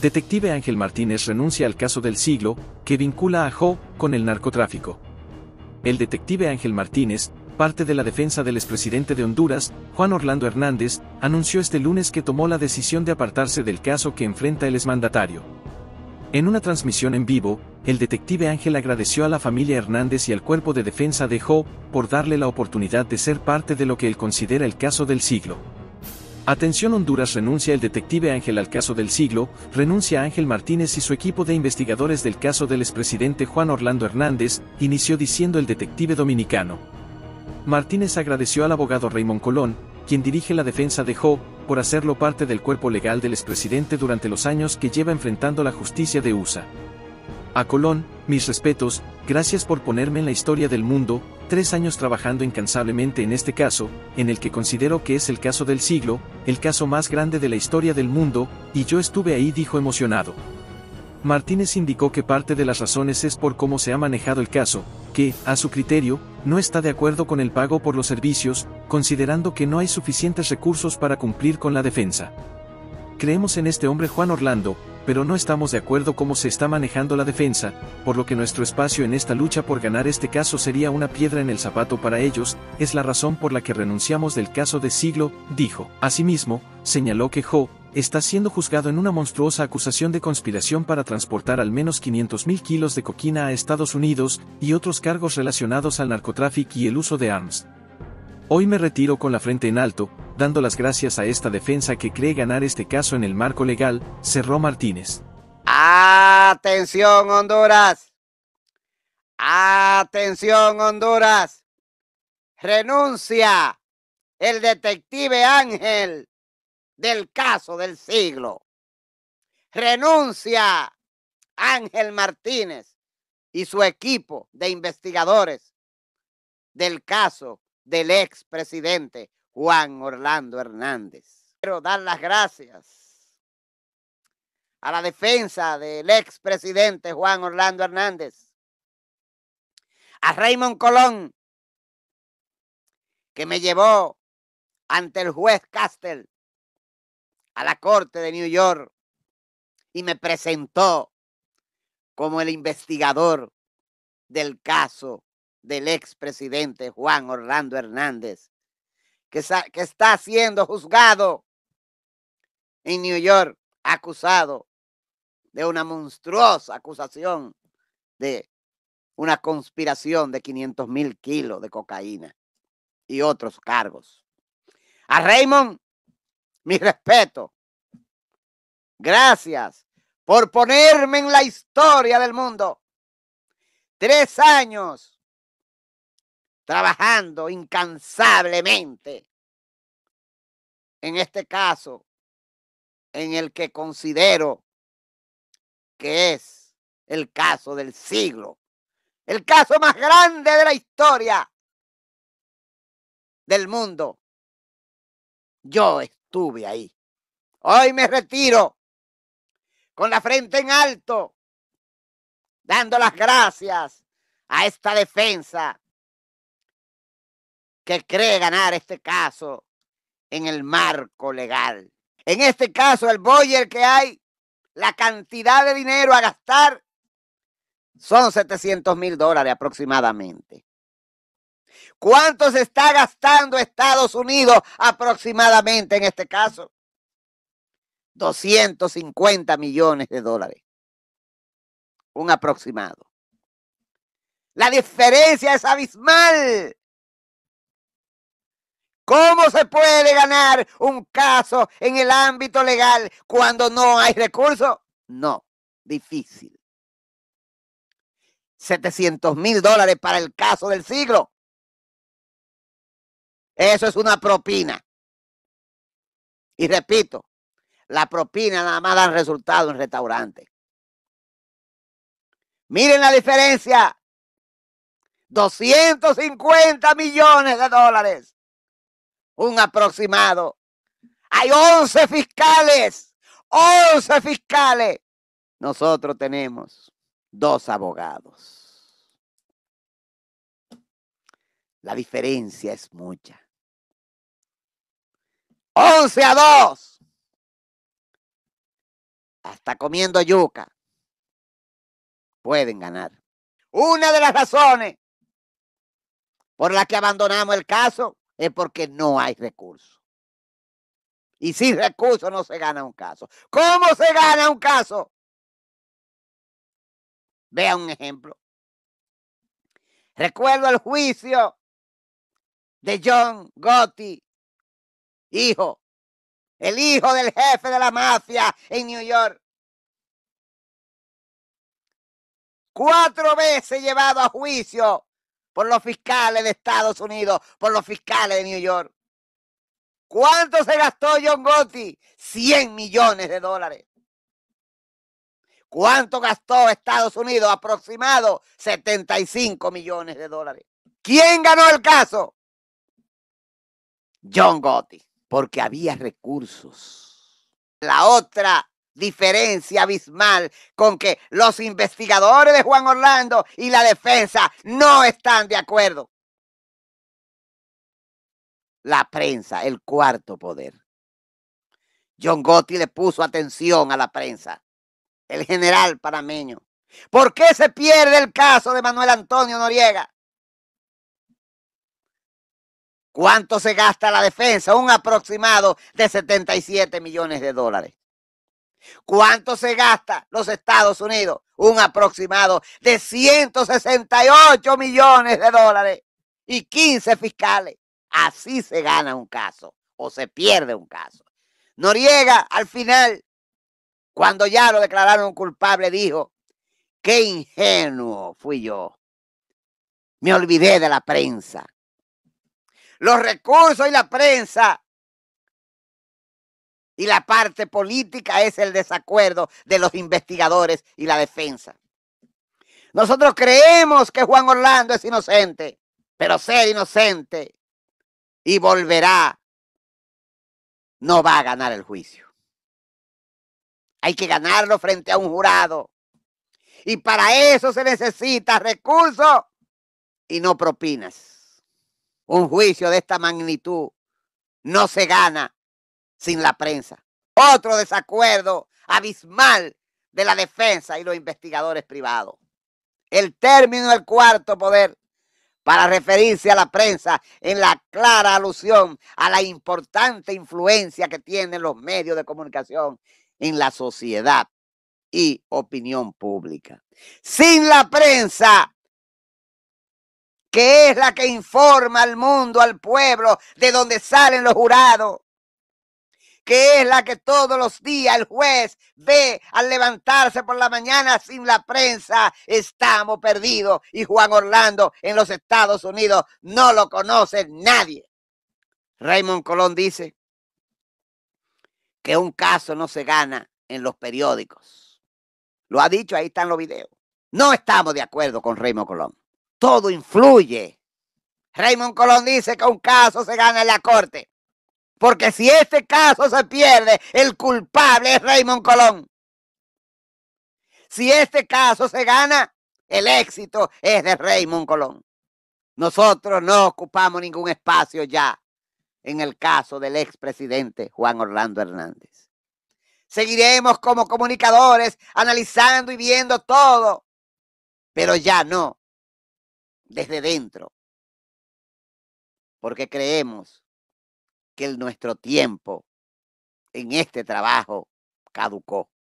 Detective Ángel Martínez renuncia al caso del siglo, que vincula a Ho con el narcotráfico. El detective Ángel Martínez, parte de la defensa del expresidente de Honduras, Juan Orlando Hernández, anunció este lunes que tomó la decisión de apartarse del caso que enfrenta el exmandatario. En una transmisión en vivo, el detective Ángel agradeció a la familia Hernández y al cuerpo de defensa de Ho por darle la oportunidad de ser parte de lo que él considera el caso del siglo. Atención Honduras renuncia el detective Ángel al caso del siglo, renuncia Ángel Martínez y su equipo de investigadores del caso del expresidente Juan Orlando Hernández, inició diciendo el detective dominicano. Martínez agradeció al abogado Raymond Colón, quien dirige la defensa de Joe, por hacerlo parte del cuerpo legal del expresidente durante los años que lleva enfrentando la justicia de USA. A Colón, mis respetos, gracias por ponerme en la historia del mundo, tres años trabajando incansablemente en este caso, en el que considero que es el caso del siglo, el caso más grande de la historia del mundo, y yo estuve ahí dijo emocionado. Martínez indicó que parte de las razones es por cómo se ha manejado el caso, que, a su criterio, no está de acuerdo con el pago por los servicios, considerando que no hay suficientes recursos para cumplir con la defensa. Creemos en este hombre Juan Orlando, pero no estamos de acuerdo cómo se está manejando la defensa, por lo que nuestro espacio en esta lucha por ganar este caso sería una piedra en el zapato para ellos, es la razón por la que renunciamos del caso de siglo, dijo. Asimismo, señaló que Ho, está siendo juzgado en una monstruosa acusación de conspiración para transportar al menos 500.000 kilos de coquina a Estados Unidos, y otros cargos relacionados al narcotráfico y el uso de armas. Hoy me retiro con la frente en alto, dando las gracias a esta defensa que cree ganar este caso en el marco legal, cerró Martínez. Atención Honduras. Atención Honduras. Renuncia el detective Ángel del caso del siglo. Renuncia Ángel Martínez y su equipo de investigadores del caso del expresidente Juan Orlando Hernández. Quiero dar las gracias a la defensa del expresidente Juan Orlando Hernández, a Raymond Colón, que me llevó ante el juez Castel a la corte de New York y me presentó como el investigador del caso del expresidente Juan Orlando Hernández que, está siendo juzgado en New York, acusado de una monstruosa acusación de una conspiración de 500 mil kilos de cocaína y otros cargos. A Raymond, mi respeto. Gracias por ponerme en la historia del mundo. Tres años trabajando incansablemente. En este caso, en el que considero que es el caso del siglo, el caso más grande de la historia del mundo. Yo estuve ahí. Hoy me retiro con la frente en alto, dando las gracias a esta defensa que cree ganar este caso en el marco legal. En este caso, el Boyer que hay, la cantidad de dinero a gastar son 700 mil dólares aproximadamente. ¿Cuánto se está gastando Estados Unidos aproximadamente en este caso? 250 millones de dólares. Un aproximado. La diferencia es abismal. ¿Cómo se puede ganar un caso en el ámbito legal cuando no hay recursos? No, difícil. 700 mil dólares para el caso del siglo. Eso es una propina. Y repito, la propina nada más da resultado en restaurante. Miren la diferencia. 250 millones de dólares un aproximado. Hay 11 fiscales, 11 fiscales. Nosotros tenemos dos abogados. La diferencia es mucha. 11 a 2. Hasta comiendo yuca. Pueden ganar. Una de las razones por las que abandonamos el caso es porque no hay recursos. Y sin recursos no se gana un caso. ¿Cómo se gana un caso? Vea un ejemplo. Recuerdo el juicio de John Gotti, hijo, el hijo del jefe de la mafia en New York. Cuatro veces llevado a juicio por los fiscales de Estados Unidos, por los fiscales de New York. ¿Cuánto se gastó John Gotti? 100 millones de dólares. ¿Cuánto gastó Estados Unidos? Aproximado 75 millones de dólares. ¿Quién ganó el caso? John Gotti, porque había recursos. La otra diferencia abismal con que los investigadores de Juan Orlando y la defensa no están de acuerdo. La prensa, el cuarto poder. John Gotti le puso atención a la prensa, el general panameño. ¿Por qué se pierde el caso de Manuel Antonio Noriega? ¿Cuánto se gasta la defensa? Un aproximado de 77 millones de dólares. ¿Cuánto se gasta los Estados Unidos? Un aproximado de 168 millones de dólares y 15 fiscales. Así se gana un caso o se pierde un caso. Noriega al final, cuando ya lo declararon culpable, dijo, qué ingenuo fui yo. Me olvidé de la prensa. Los recursos y la prensa y la parte política es el desacuerdo de los investigadores y la defensa. Nosotros creemos que Juan Orlando es inocente, pero ser inocente y volverá no va a ganar el juicio. Hay que ganarlo frente a un jurado. Y para eso se necesita recursos y no propinas. Un juicio de esta magnitud no se gana sin la prensa. Otro desacuerdo abismal de la defensa y los investigadores privados. El término del cuarto poder para referirse a la prensa en la clara alusión a la importante influencia que tienen los medios de comunicación en la sociedad y opinión pública. Sin la prensa, que es la que informa al mundo, al pueblo, de donde salen los jurados, que es la que todos los días el juez ve al levantarse por la mañana sin la prensa. Estamos perdidos y Juan Orlando en los Estados Unidos no lo conoce nadie. Raymond Colón dice que un caso no se gana en los periódicos. Lo ha dicho, ahí están los videos. No estamos de acuerdo con Raymond Colón. Todo influye. Raymond Colón dice que un caso se gana en la corte. Porque si este caso se pierde, el culpable es Raymond Colón. Si este caso se gana, el éxito es de Raymond Colón. Nosotros no ocupamos ningún espacio ya en el caso del expresidente Juan Orlando Hernández. Seguiremos como comunicadores analizando y viendo todo, pero ya no desde dentro, porque creemos que nuestro tiempo en este trabajo caducó.